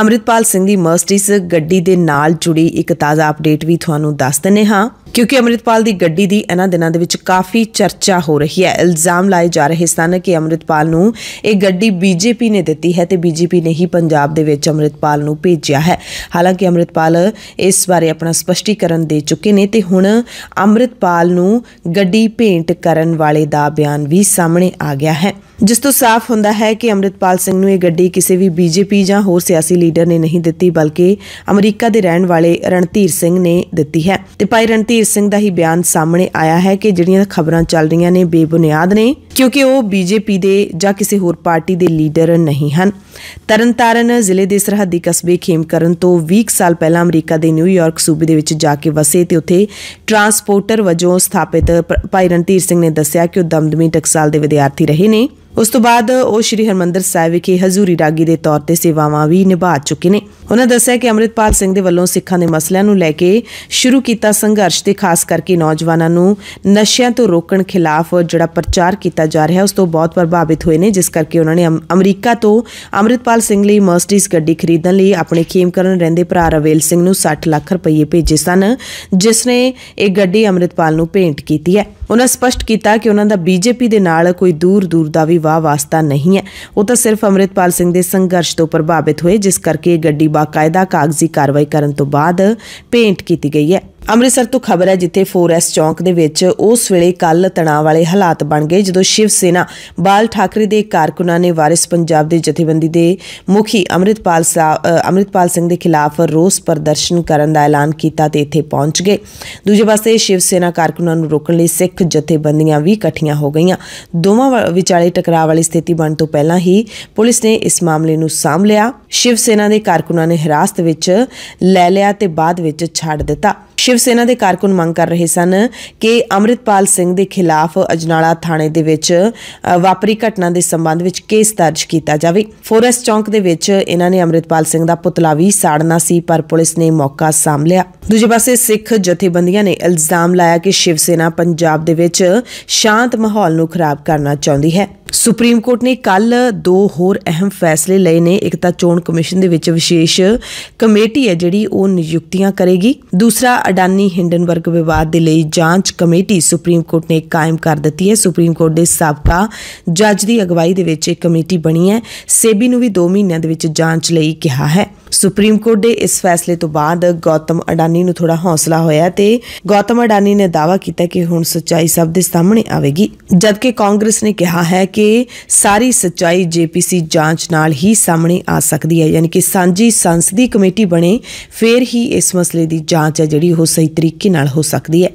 ਅਮਰਿਤਪਾਲ ਸਿੰਘ ਦੀ ਮਰਸਟੀਸ ਗੱਡੀ ਦੇ ਨਾਲ ਜੁੜੀ ਇੱਕ ਤਾਜ਼ਾ ਅਪਡੇਟ ਵੀ ਤੁਹਾਨੂੰ ਦੱਸ ਦਿੰਨੇ ਹਾਂ ਕਿਉਂਕਿ ਅਮਰਿਤਪਾਲ ਦੀ ਗੱਡੀ ਦੀ ਇਹਨਾਂ ਦਿਨਾਂ ਦੇ ਵਿੱਚ ਕਾਫੀ ਚਰਚਾ ਹੋ ਰਹੀ ਹੈ ਇਲਜ਼ਾਮ ਲਾਏ ਜਾ ਰਹੇ ਸਨ ਕਿ ਅਮਰਿਤਪਾਲ ਨੂੰ ਇਹ ਗੱਡੀ ਬੀਜੇਪੀ ਨੇ ਦਿੱਤੀ ਹੈ ਤੇ ਬੀਜੇਪੀ ਨੇ ਹੀ ਪੰਜਾਬ ਦੇ ਵਿੱਚ ਅਮਰਿਤਪਾਲ ਨੂੰ ਭੇਜਿਆ ਹੈ ਹਾਲਾਂਕਿ ਅਮਰਿਤਪਾਲ ਇਸ ਬਾਰੇ ਆਪਣਾ ਸਪਸ਼ਟੀਕਰਨ ਦੇ ਚੁੱਕੇ ਨੇ ਤੇ ਹੁਣ ਅਮਰਿਤਪਾਲ ਨੂੰ ਗੱਡੀ ਭੇਂਟ ਕਰਨ ਵਾਲੇ ਦਾ ਬਿਆਨ ਵੀ ਸਾਹਮਣੇ ਆ ਗਿਆ ਹੈ ਜਿਸ ਤੋਂ ਸਾਫ਼ ਹੁੰਦਾ ਹੈ ਕਿ ਅਮਰਿਤਪਾਲ ਸਿੰਘ ਨੂੰ ਇਹ ਗੱਡੀ ਕਿਸੇ ਵੀ ਬੀਜੇਪੀ ਜਾਂ ਹੋਰ ਸਿਆਸੀ ਲੀਡਰ ਨੇ ਨਹੀਂ ਦਿੱਤੀ ਬਲਕਿ ਅਮਰੀਕਾ ਦੇ ਰਹਿਣ ਵਾਲੇ ਰਣਧੀਰ ਸਿੰਘ ਨੇ ਦਿੱਤੀ ਹੈ ਤੇ ਭਾਈ ਰਣਧੀਰ ਹਰਜੀਤ ਸਿੰਘ ਦਾ ਹੀ ਬਿਆਨ ਸਾਹਮਣੇ ਆਇਆ ਹੈ ਕਿ ਜਿਹੜੀਆਂ ਖਬਰਾਂ ਚੱਲ ਰਹੀਆਂ ਨੇ ਬੇਬੁਨਿਆਦ ਨੇ ਕਿਉਂਕਿ ਉਹ ਬੀਜੇਪੀ ਦੇ ਜਾਂ ਕਿਸੇ ਹੋਰ ਪਾਰਟੀ ਦੇ ਲੀਡਰ ਨਹੀਂ ਹਨ ਤਰਨਤਾਰਨ ਜ਼ਿਲ੍ਹੇ ਦੇ ਸਰਹੱਦੀ ਕਸਬੇ ਖੇਮਕਰਨ ਤੋਂ 20 ਸਾਲ ਪਹਿਲਾਂ ਅਮਰੀਕਾ ਦੇ ਨਿਊਯਾਰਕ ਸੂਬੇ ਦੇ ਵਿੱਚ ਜਾ ਕੇ ਵਸੇ ਤੇ ਉੱਥੇ ਟਰਾਂਸਪੋਰਟਰ ਵਜੋਂ ਸਥਾਪਿਤ ਭਾਈ ਰਣਧੀਰ ਸਿੰਘ ਨੇ ਦੱਸਿਆ ਕਿ ਉਹ ਦਮਦਮੀ ਟਕਸਾਲ ਦੇ ਵਿਦਿਆਰਥੀ ਰਹੇ ਨੇ ਉਸ ਤੋਂ ਬਾਅਦ ਉਹ ਸ਼੍ਰੀ ਹਰਮੰਦਰ ਸਾਹਿਬ ਵਿਖੇ ਹਜ਼ੂਰੀ ਰਾਗੀ ਦੇ ਤੌਰ ਤੇ ਸੇਵਾਵਾਂ ਵੀ ਨਿਭਾ ਚੁੱਕੇ ਨੇ ਉਹਨਾਂ ਦੱਸਿਆ ਕਿ ਅਮਰਿਤਪਾਲ ਸਿੰਘ ਦੇ ਵੱਲੋਂ ਸਿੱਖਾਂ ਦੇ ਮਸਲਿਆਂ ਨੂੰ ਲੈ ਕੇ ਸ਼ੁਰੂ ਕੀਤਾ ਸੰਘਰਸ਼ ਤੇ ਖਾਸ ਕਰਕੇ ਨੌਜਵਾਨਾਂ ਨੂੰ ਨਸ਼ਿਆਂ ਤੋਂ ਰੋਕਣ ਖਿਲਾਫ ਜਿਹੜਾ ਪ੍ਰਚਾਰ ਕੀਤਾ ਜਾ ਰਿਹਾ ਉਸ ਤੋਂ ਬਹੁਤ ਪ੍ਰਭਾਵਿਤ ਹੋਏ ਨੇ ਜਿਸ ਕਰਕੇ ਉਹਨਾਂ ਨੇ ਅਮਰੀਕਾ ਤੋਂ ਅਮਰਿਤਪਾਲ ਸਿੰਘ ਲਈ ਮਰਸਡੀਜ਼ ਗੱਡੀ ਖਰੀਦਣ ਲਈ ਆਪਣੇ ਖੇਮਕਰਨ ਰਹਿੰਦੇ ਭਰਾ ਰਵੇਲ ਸਿੰਘ ਨੂੰ 60 ਲੱਖ ਰੁਪਏ ਭੇਜੇ ਸਨ ਜਿਸ ਨੇ ਇਹ ਗੱਡੀ ਅਮਰਿਤਪਾਲ ਨੂੰ ਪੇਂਟ ਕੀਤੀ ਹੈ ਉਹਨਾਂ ਸਪਸ਼ਟ ਕੀਤਾ ਕਿ ਉਹਨਾਂ ਦਾ ਬੀਜੇਪੀ ਦੇ ਨਾਲ ਕੋਈ ਦੂਰ ਦੂਰ ਦਾ ਵੀ ਵਾਹ ਵਾਸਤਾ ਨਹੀਂ ਹੈ ਉਹ ਤਾਂ ਸਿਰਫ ਅਮਰਿਤਪਾਲ ਸਿੰਘ ਦੇ ਸੰਘਰਸ਼ ਤੋਂ ਪ੍ਰਭਾਵਿਤ ਹੋਏ ਜਿਸ ਕਰਕੇ ਗੱਡੀ ਬਾਕਾਇਦਾ ਕਾਗਜ਼ੀ ਕਾਰਵਾਈ ਕਰਨ ਤੋਂ ਬਾਅਦ ਪੇਂਟ ਕੀਤੀ ਗਈ ਹੈ ਅੰਮ੍ਰਿਤਸਰ ਤੋਂ ਖਬਰ ਹੈ ਜਿੱਥੇ 4S ਚੌਂਕ ਦੇ ਵਿੱਚ ਉਸ ਵੇਲੇ ਕੱਲ ਤਣਾਅ ਵਾਲੇ ਹਾਲਾਤ ਬਣ ਗਏ ਜਦੋਂ ਸ਼ਿਵ ਸੇਨਾ ਬਾਲ ਠਾਕਰੇ ਦੇ ਕਾਰਕੁਨਾਂ ਨੇ ਵਾਰਿਸ ਪੰਜਾਬ ਦੇ ਜਥੇਬੰਦੀ ਦੇ ਮੁਖੀ ਅੰਮ੍ਰਿਤਪਾਲ ਅੰਮ੍ਰਿਤਪਾਲ ਸਿੰਘ ਦੇ ਖਿਲਾਫ ਰੋਸ ਪ੍ਰਦਰਸ਼ਨ ਕਰਨ ਦਾ ਐਲਾਨ ਕੀਤਾ ਤੇ ਇੱਥੇ ਪਹੁੰਚ ਗਏ ਦੂਜੇ ਪਾਸੇ ਸ਼ਿਵ ਸੇਨਾ ਕਾਰਕੁਨਾਂ ਨੂੰ ਰੋਕਣ ਲਈ ਸਿੱਖ ਜਥੇਬੰਦੀਆਂ ਵੀ ਇਕੱਠੀਆਂ ਹੋ ਗਈਆਂ ਦੋਵਾਂ ਵਿਚਾਲੇ ਟਕਰਾਅ ਵਾਲੀ ਸਥਿਤੀ ਬਣਨ ਤੋਂ ਪਹਿਲਾਂ ਹੀ ਪੁਲਿਸ ਨੇ ਇਸ ਮਾਮਲੇ ਨੂੰ ਸਾਂਭ ਲਿਆ ਸ਼ਿਵ ਸੇਨਾ ਦੇ ਕਾਰਕੁਨਾਂ ਨੇ ਹਿਰਾਸਤ ਵਿੱਚ ਲੈ ਲਿਆ ਤੇ ਬਾਅਦ ਵਿੱਚ ਛੱਡ ਦਿੱਤਾ ਸ਼ਿਵ ਸੈਨਾ ਦੇ ਕਾਰਕੁਨ ਮੰਗ ਕਰ ਰਹੇ ਸਨ ਕਿ ਅਮਰਿਤਪਾਲ ਸਿੰਘ ਦੇ ਖਿਲਾਫ ਅਜਨਾਲਾ ਥਾਣੇ ਦੇ ਵਿੱਚ ਵਾਪਰੀ ਘਟਨਾ ਦੇ ਸੰਬੰਧ ਵਿੱਚ ਕੇਸ ਦਰਜ ਕੀਤਾ ਜਾਵੇ ਫੋਰੈਸਟ ਚੌਂਕ ਦੇ ਵਿੱਚ ਇਹਨਾਂ ਨੇ ਅਮਰਿਤਪਾਲ ਸਿੰਘ ਦਾ ਪੁਤਲਾ ਵੀ ਸਾੜਨਾ ਸੀ ਪਰ ਪੁਲਿਸ ਨੇ ਮੌਕਾ ਸੰਭਲਿਆ ਲਿਆ ਦੂਜੇ ਪਾਸੇ ਸਿੱਖ ਜਥੇਬੰਦੀਆਂ ਨੇ ਇਲਜ਼ਾਮ ਲਾਇਆ ਕਿ ਸ਼ਿਵ ਸੈਨਾ ਪੰਜਾਬ ਦੇ ਵਿੱਚ ਸ਼ਾਂਤ ਮਾਹੌਲ ਨੂੰ ਖਰਾਬ ਕਰਨਾ ਚਾਹੁੰਦੀ ਹੈ ਸੁਪਰੀਮ ਕੋਰਟ ਨੇ ਕੱਲ ਦੋ ਹੋਰ ਅਹਿਮ ਫੈਸਲੇ ਲਏ ਨੇ ਇੱਕ ਤਾਂ ਚੋਣ ਕਮਿਸ਼ਨ ਦੇ ਵਿੱਚ ਵਿਸ਼ੇਸ਼ ਕਮੇਟੀ ਹੈ ਜਿਹੜੀ ਉਹ ਨਿਯੁਕਤੀਆਂ ਕਰੇਗੀ ਦੂਸਰਾ ਅਡਾਨੀ ਹਿੰਡਨਬਰਗ ਵਿਵਾਦ ਦੇ ਲਈ ਜਾਂਚ ਕਮੇਟੀ ਸੁਪਰੀਮ ਕੋਰਟ ਨੇ ਕਾਇਮ ਕਰ ਦਿੱਤੀ ਹੈ ਸੁਪਰੀਮ ਕੋਰਟ ਦੇ ਸਾਬਕਾ ਜੱਜ ਦੀ ਅਗਵਾਈ ਦੇ ਵਿੱਚ ਇੱਕ ਕਮੇਟੀ ਬਣੀ ਹੈ ਸੇਬੀ ਨੂੰ ਵੀ 2 ਮਹੀਨਿਆਂ ਦੇ ਵਿੱਚ ਜਾਂਚ ਲਈ ਕਿਹਾ ਹੈ ਸੁਪਰੀਮ ਕੋਰਟ ਦੇ ਇਸ ਫੈਸਲੇ ਤੋਂ ਬਾਅਦ ਗੌਤਮ ਅਡਾਨੀ ਨੂੰ ਥੋੜਾ ਹੌਸਲਾ ਹੋਇਆ ਤੇ ਗੌਤਮ ਅਡਾਨੀ ਨੇ ਦਾਵਾ ਕੀਤਾ ਕਿ ਹੁਣ ਸੱਚਾਈ ਸਭ ਦੇ ਸਾਹਮਣੇ ਆਵੇਗੀ ਜਦਕਿ ਕਾਂਗਰਸ ਨੇ ਕਿਹਾ ਹੈ ਕਿ ਸਾਰੀ ਸੱਚਾਈ ਜੀਪੀਸੀ ਜਾਂਚ ਨਾਲ ਹੀ ਸਾਹਮਣੇ ਆ ਸਕਦੀ ਹੈ ਯਾਨੀ ਕਿ ਸਾਂਝੀ ਸੰਸਦੀ ਕਮੇਟੀ ਬਣੇ ਫੇਰ ਹੀ ਇਸ ਮਸਲੇ ਦੀ ਜਾਂਚ ਹੈ ਜਿਹੜੀ ਉਹ ਸਹੀ ਤਰੀਕੇ ਨਾਲ ਹੋ ਸਕਦੀ ਹੈ